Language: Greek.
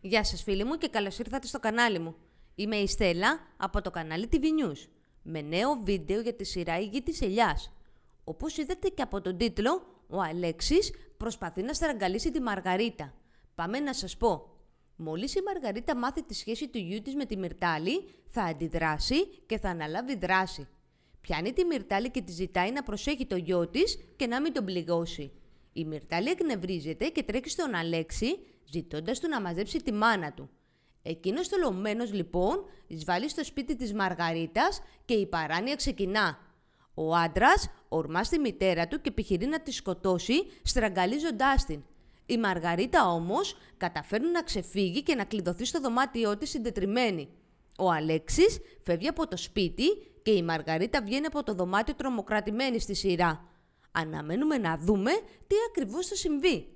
Γεια σας φίλοι μου και καλώς ήρθατε στο κανάλι μου. Είμαι η Στέλλα από το κανάλι TV News με νέο βίντεο για τη σειρά «Η γη της ελιάς». Όπως είδατε και από τον τίτλο, ο Αλέξης προσπαθεί να στραγγαλίσει τη Μαργαρίτα. Πάμε να σας πω. Μόλις η Μαργαρίτα μάθει τη σχέση του γιού της με τη Μυρτάλη, θα αντιδράσει και θα αναλάβει δράση. Πιάνει τη Μυρτάλη και τη ζητάει να προσέχει το γιο της και να μην τον πληγώσει. Η Μυρτάλη εκνευρίζεται και τρέχει στον Αλέξη ζητώντας του να μαζέψει τη μάνα του. Εκείνος θολωμένος λοιπόν εισβάλλει στο σπίτι της Μαργαρίτας και η παράνοια ξεκινά. Ο άντρας ορμάς στη μητέρα του και επιχειρεί να τη σκοτώσει, στραγγαλίζοντάς την. Η Μαργαρίτα όμως καταφέρνει να ξεφύγει και να κλειδωθεί στο δωμάτιό της συντετριμένη. Ο Αλέξης φεύγει από το σπίτι και η Μαργαρίτα βγαίνει από το δωμάτιο τρομοκρατημένη στη σειρά. Αναμένουμε να δούμε τι ακριβώς θα συμβεί.